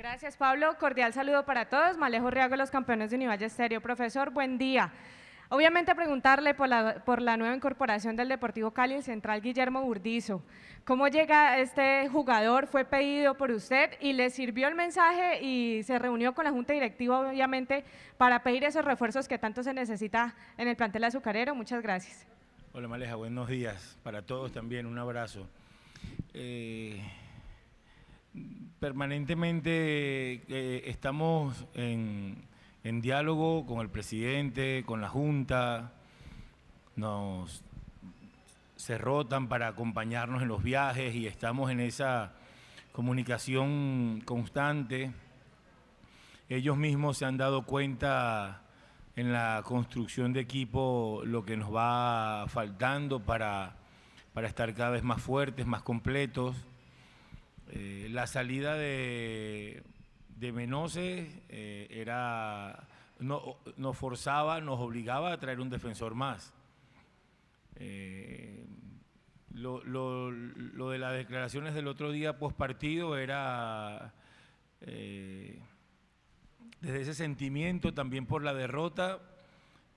Gracias, Pablo. Cordial saludo para todos. Malejo Riago, los campeones de Univalle Estéreo. Profesor, buen día. Obviamente preguntarle por la, nueva incorporación del Deportivo Cali, el central Guillermo Burdizo. ¿Cómo llega este jugador? ¿Fue pedido por usted y le sirvió el mensaje y se reunió con la Junta Directiva, obviamente, para pedir esos refuerzos que tanto se necesita en el plantel azucarero? Muchas gracias. Hola Maleja, buenos días. Para todos también un abrazo. Eh, permanentemente eh, estamos en, diálogo con el presidente, con la Junta, nos se rotan para acompañarnos en los viajes y estamos en esa comunicación constante. Ellos mismos se han dado cuenta en la construcción de equipo lo que nos va faltando para estar cada vez más fuertes, más completos. Eh, la salida de, de eh, era, no, nos forzaba, nos obligaba a traer un defensor más. Eh, lo, de las declaraciones del otro día post partido era desde ese sentimiento también por la derrota,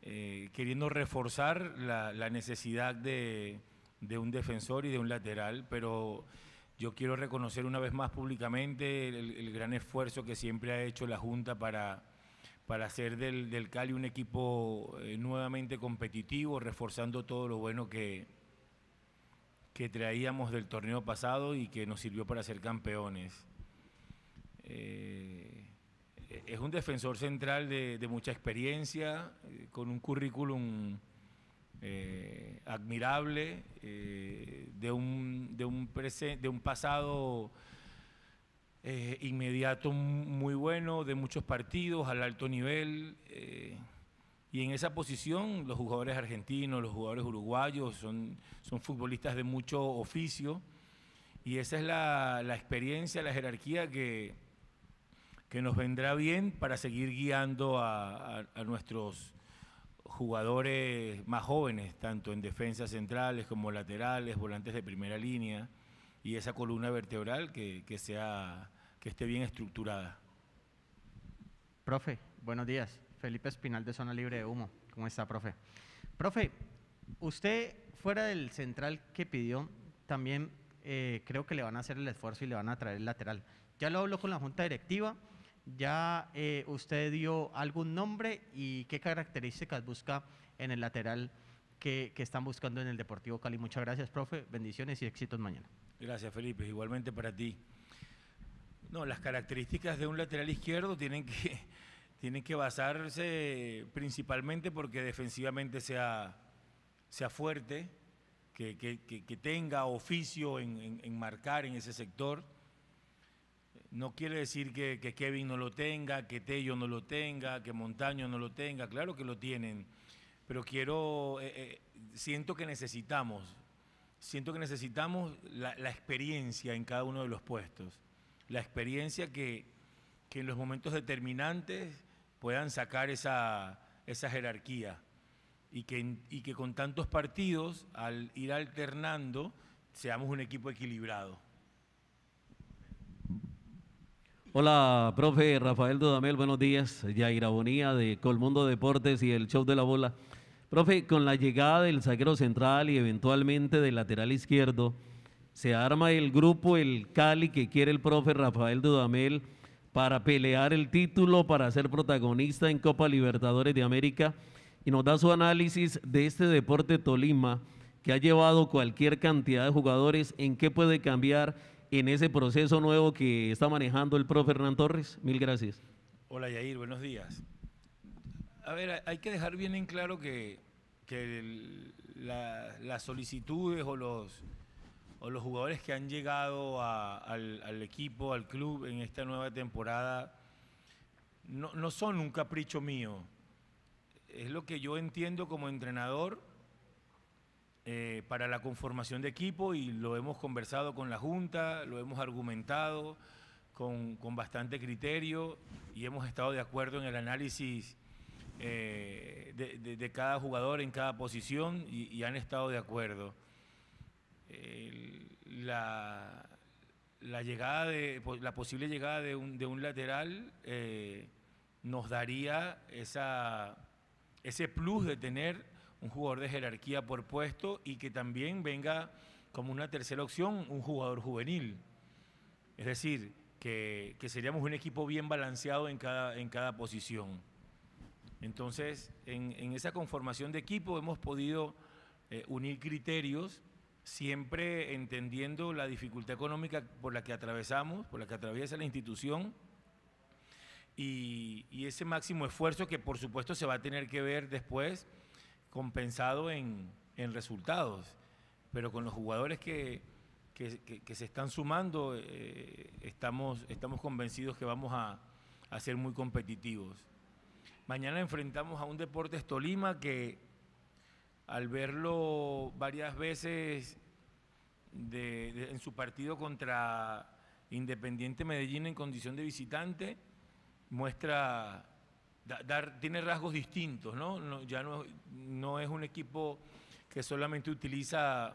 queriendo reforzar la, necesidad de, de un defensor y de un lateral, pero yo quiero reconocer una vez más públicamente el, gran esfuerzo que siempre ha hecho la Junta para, para hacer del, Cali un equipo eh, nuevamente competitivo, reforzando todo lo bueno que, que traíamos del torneo pasado y que nos sirvió para ser campeones. Eh, es un defensor central de, mucha experiencia, eh, con un currículum eh, admirable, eh, de, un, de, un de un pasado eh, inmediato muy bueno, de muchos partidos al alto nivel. y en esa posición los jugadores argentinos, los jugadores uruguayos son, son futbolistas de mucho oficio. Y esa es la, experiencia, la jerarquía que, que nos vendrá bien para seguir guiando a, a nuestros jugadores más jóvenes, tanto en defensas centrales como laterales, volantes de primera línea, y esa columna vertebral que, sea, que esté bien estructurada. Profe, buenos días. Felipe Espinal de Zona Libre de Humo. ¿Cómo está, profe? Profe, usted fuera del central que pidió, también eh, creo que le van a hacer el esfuerzo y le van a traer el lateral. Ya lo hablo con la Junta Directiva ya eh, usted dio algún nombre y qué características busca en el lateral que, están buscando en el Deportivo Cali. Muchas gracias, profe. Bendiciones y éxitos mañana. Gracias, Felipe. Igualmente para ti. No, las características de un lateral izquierdo tienen que, tienen que basarse principalmente porque defensivamente sea, sea fuerte, que, que, tenga oficio en marcar en ese sector no quiere decir que, Kevin no lo tenga, que Tello no lo tenga, que Montaño no lo tenga, claro que lo tienen, pero quiero, eh, eh, siento que necesitamos, siento que necesitamos la, experiencia en cada uno de los puestos, la experiencia que, en los momentos determinantes puedan sacar esa, jerarquía y que, y que con tantos partidos, al ir alternando, seamos un equipo equilibrado. Hola, profe Rafael Dudamel, buenos días. Yaira Bonía de Colmundo Deportes y el Show de la Bola. Profe, con la llegada del saquero central y eventualmente del lateral izquierdo, se arma el grupo, el Cali que quiere el profe Rafael Dudamel para pelear el título, para ser protagonista en Copa Libertadores de América. Y nos da su análisis de este deporte Tolima que ha llevado cualquier cantidad de jugadores, en qué puede cambiar en ese proceso nuevo que está manejando el profe Hernán Torres. Mil gracias. Hola Yair, buenos días. A ver, hay que dejar bien en claro que, las solicitudes o los, los jugadores que han llegado al, equipo, al club en esta nueva temporada, no, no son un capricho mío. Es lo que yo entiendo como entrenador eh, para la conformación de equipo y lo hemos conversado con la Junta, lo hemos argumentado con, bastante criterio y hemos estado de acuerdo en el análisis eh, de, cada jugador en cada posición y, han estado de acuerdo. la, llegada de, la posible llegada de un, de un lateral eh, nos daría esa, ese plus de tener un jugador de jerarquía por puesto y que también venga como una tercera opción un jugador juvenil. Es decir, que, seríamos un equipo bien balanceado en cada, en cada posición. Entonces, en, esa conformación de equipo hemos podido eh, unir criterios, siempre entendiendo la dificultad económica por la que atravesamos, por la que atraviesa la institución, y, y ese máximo esfuerzo que por supuesto se va a tener que ver después compensado en, resultados, pero con los jugadores que, que, se están sumando, eh, estamos, estamos convencidos que vamos a, ser muy competitivos. Mañana enfrentamos a un Deportes Tolima que al verlo varias veces en su partido contra Independiente Medellín en condición de visitante, muestra tiene rasgos distintos, ¿no? ya no, es un equipo que solamente utiliza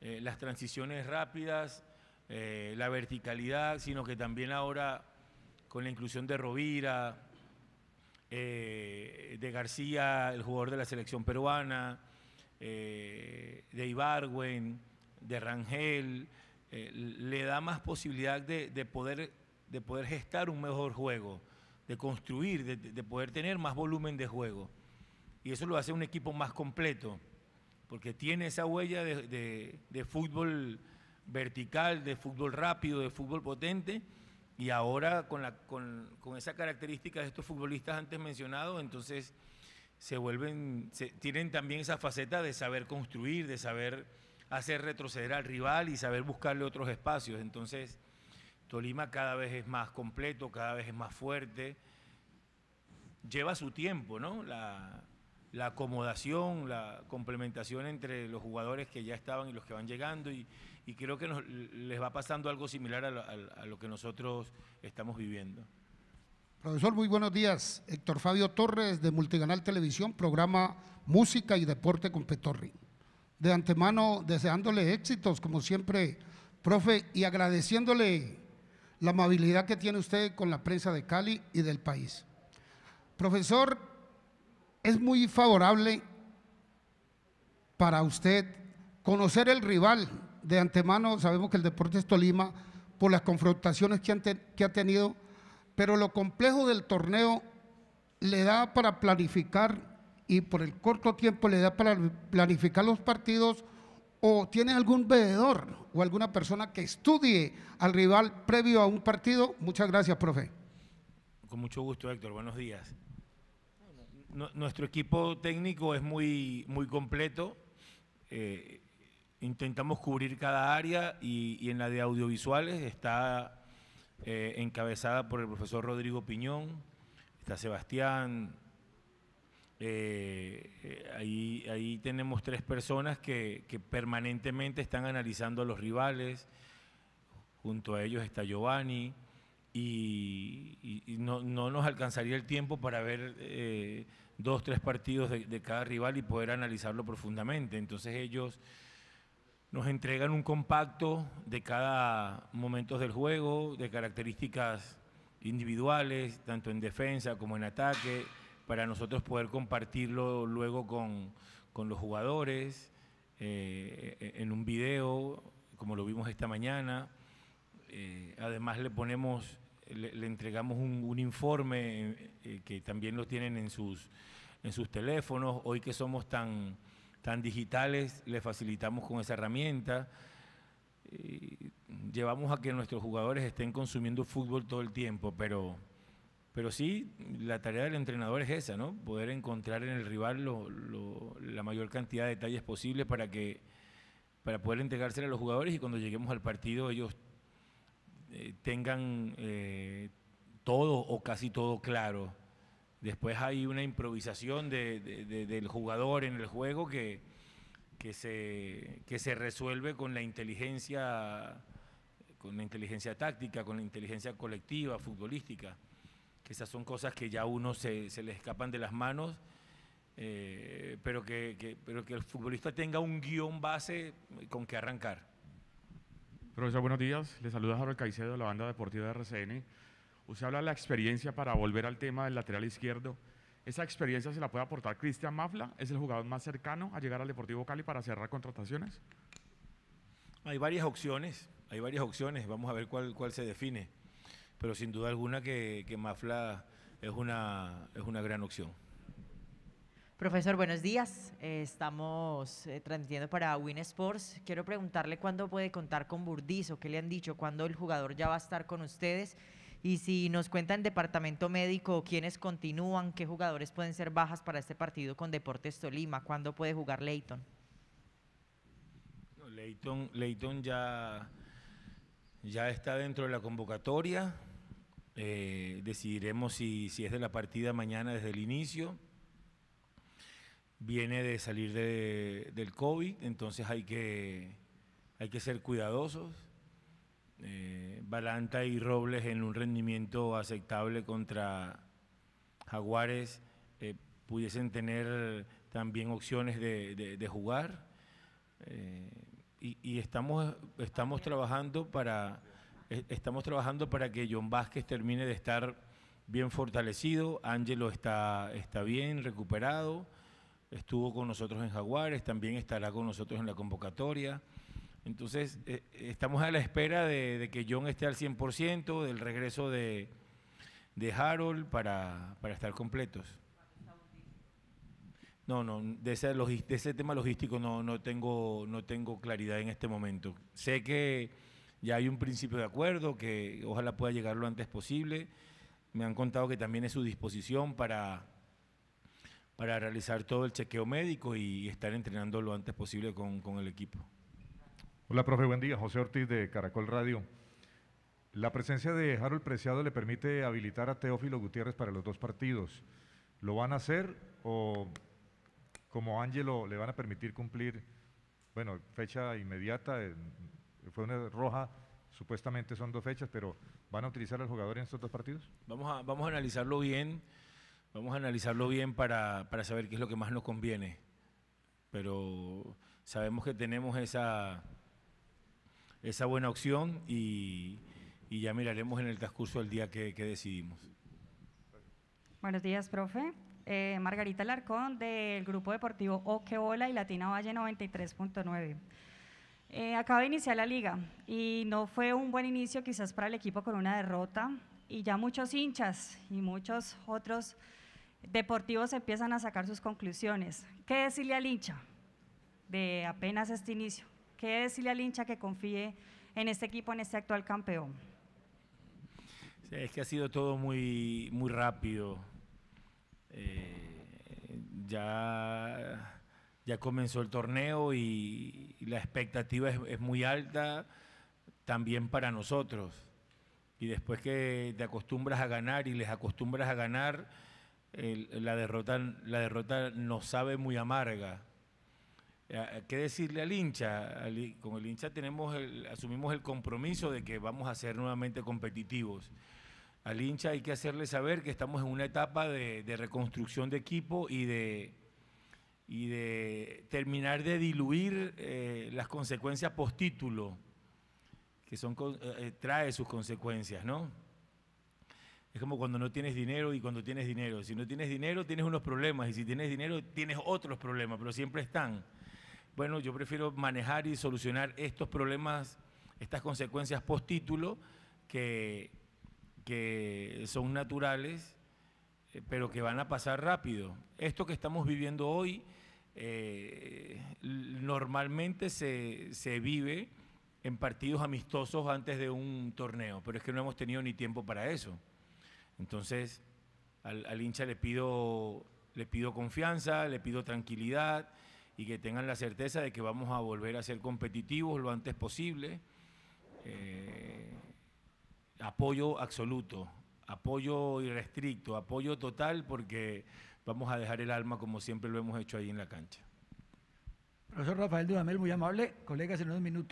eh, las transiciones rápidas, eh, la verticalidad, sino que también ahora con la inclusión de Rovira, eh, de García, el jugador de la selección peruana, de Ibarwen, de Rangel, le da más posibilidad poder, de poder gestar un mejor juego de construir, de, poder tener más volumen de juego. Y eso lo hace un equipo más completo, porque tiene esa huella de, fútbol vertical, de fútbol rápido, de fútbol potente, y ahora con, la, con, esa característica de estos futbolistas antes mencionados, entonces se vuelven, se, tienen también esa faceta de saber construir, de saber hacer retroceder al rival y saber buscarle otros espacios. Entonces, Tolima cada vez es más completo, cada vez es más fuerte. Lleva su tiempo, ¿no? La, acomodación, la complementación entre los jugadores que ya estaban y los que van llegando y, creo que les va pasando algo similar a lo, a lo, que nosotros estamos viviendo. Profesor, muy buenos días. Héctor Fabio Torres de Multicanal Televisión, programa Música y Deporte con Petorri. De antemano, deseándole éxitos, como siempre, profe, y agradeciéndole la amabilidad que tiene usted con la prensa de Cali y del país. Profesor, es muy favorable para usted conocer el rival. De antemano sabemos que el deporte es Tolima, por las confrontaciones que ha tenido, pero lo complejo del torneo le da para planificar y por el corto tiempo le da para planificar los partidos o tiene algún veedor o alguna persona que estudie al rival previo a un partido. Muchas gracias, profe. Con mucho gusto, Héctor. Buenos días. nuestro equipo técnico es muy, muy completo. Eh, intentamos cubrir cada área y, en la de audiovisuales está eh, encabezada por el profesor Rodrigo Piñón, está Sebastián, eh, eh, ahí, ahí tenemos tres personas que, permanentemente están analizando a los rivales. Junto a ellos está Giovanni y, no, nos alcanzaría el tiempo para ver eh, dos, tres partidos de, de, cada rival y poder analizarlo profundamente. Entonces ellos nos entregan un compacto de cada momento del juego, de características individuales, tanto en defensa como en ataque, para nosotros poder compartirlo luego con, los jugadores, eh, e, e, en un video, como lo vimos esta mañana. Eh, además le ponemos, le, entregamos un, informe eh, que también lo tienen en sus, en sus teléfonos. Hoy que somos tan, tan digitales, le facilitamos con esa herramienta. llevamos a que nuestros jugadores estén consumiendo fútbol todo el tiempo, pero pero sí, la tarea del entrenador es esa, ¿no? Poder encontrar en el rival la mayor cantidad de detalles posibles para que para poder entregárselo a los jugadores y cuando lleguemos al partido ellos eh, tengan eh, todo o casi todo claro. Después hay una improvisación del jugador en el juego que, se, que se resuelve con la inteligencia con la inteligencia táctica, con la inteligencia colectiva, futbolística. Esas son cosas que ya a uno se, le escapan de las manos, eh, pero, que, pero que el futbolista tenga un guión base eh, con que arrancar. Profesor, buenos días. Le saluda Harold Caicedo de la banda deportiva de RCN. Usted habla de la experiencia para volver al tema del lateral izquierdo. ¿Esa experiencia se la puede aportar Cristian Mafla? ¿Es el jugador más cercano a llegar al Deportivo Cali para cerrar contrataciones? Hay varias opciones, hay varias opciones. Vamos a ver cuál, cuál se define pero sin duda alguna que, Mafla es una, es una gran opción. Profesor, buenos días. Eh, estamos eh, transmitiendo para Win Sports. Quiero preguntarle cuándo puede contar con Burdizo, qué le han dicho, cuándo el jugador ya va a estar con ustedes y si nos cuenta en departamento médico quiénes continúan, qué jugadores pueden ser bajas para este partido con Deportes Tolima, cuándo puede jugar No, Leighton, Leighton ya ya está dentro de la convocatoria. Eh, decidiremos si, si, es de la partida mañana desde el inicio. Viene de salir de, del COVID, entonces hay que, hay que ser cuidadosos. Eh, Balanta y Robles en un rendimiento aceptable contra Jaguares eh, pudiesen tener también opciones de, jugar y, estamos, estamos trabajando para e, estamos trabajando para que John Vázquez termine de estar bien fortalecido. Ángelo está, está bien, recuperado. Estuvo con nosotros en Jaguares, también estará con nosotros en la convocatoria. Entonces, e, estamos a la espera de, que John esté al 100%, del regreso de, de Harold para, para estar completos. No, no, de ese, tema logístico no, tengo, claridad en este momento. Sé que ya hay un principio de acuerdo, que ojalá pueda llegar lo antes posible. Me han contado que también es su disposición para, realizar todo el chequeo médico y estar entrenando lo antes posible con, con el equipo. Hola, profe, buen día. José Ortiz de Caracol Radio. La presencia de Harold Preciado le permite habilitar a Teófilo Gutiérrez para los dos partidos. ¿Lo van a hacer o como Ángelo le van a permitir cumplir, bueno, fecha inmediata, fue una roja, supuestamente son dos fechas, pero ¿van a utilizar al jugador en estos dos partidos? Vamos a, vamos a analizarlo bien, vamos a analizarlo bien para, saber qué es lo que más nos conviene, pero sabemos que tenemos esa, esa buena opción y, ya miraremos en el transcurso del día que, que decidimos. Buenos días, profe. Eh, Margarita Larcón del grupo deportivo Oquebola y Latina Valle 93.9. Eh, acaba de iniciar la liga y no fue un buen inicio quizás para el equipo con una derrota y ya muchos hinchas y muchos otros deportivos empiezan a sacar sus conclusiones. ¿Qué decirle al hincha de apenas este inicio? ¿Qué decirle al hincha que confíe en este equipo, en este actual campeón? es que ha sido todo muy, muy rápido. Eh, ya, ya comenzó el torneo y, la expectativa es, muy alta también para nosotros. Y después que te acostumbras a ganar y les acostumbras a ganar, la, derrota, la derrota nos sabe muy amarga. Eh, ¿Qué decirle al hincha? Con el hincha tenemos asumimos el compromiso de que vamos a ser nuevamente competitivos al hincha hay que hacerle saber que estamos en una etapa de, reconstrucción de equipo y de, y de terminar de diluir eh, las consecuencias post-título, que son, eh, eh, trae sus consecuencias, ¿no? Es como cuando no tienes dinero y cuando tienes dinero. Si no tienes dinero, tienes unos problemas. Y si tienes dinero, tienes otros problemas, pero siempre están. Bueno, yo prefiero manejar y solucionar estos problemas, estas consecuencias post-título, que que son naturales, eh, pero que van a pasar rápido. Esto que estamos viviendo hoy eh, normalmente se, se vive en partidos amistosos antes de un torneo, pero es que no hemos tenido ni tiempo para eso. Entonces, al, hincha le pido, le pido confianza, le pido tranquilidad y que tengan la certeza de que vamos a volver a ser competitivos lo antes posible. Eh, apoyo absoluto, apoyo irrestricto, apoyo total, porque vamos a dejar el alma como siempre lo hemos hecho ahí en la cancha. Profesor Rafael Dudamel, muy amable. Colegas, en unos minutos.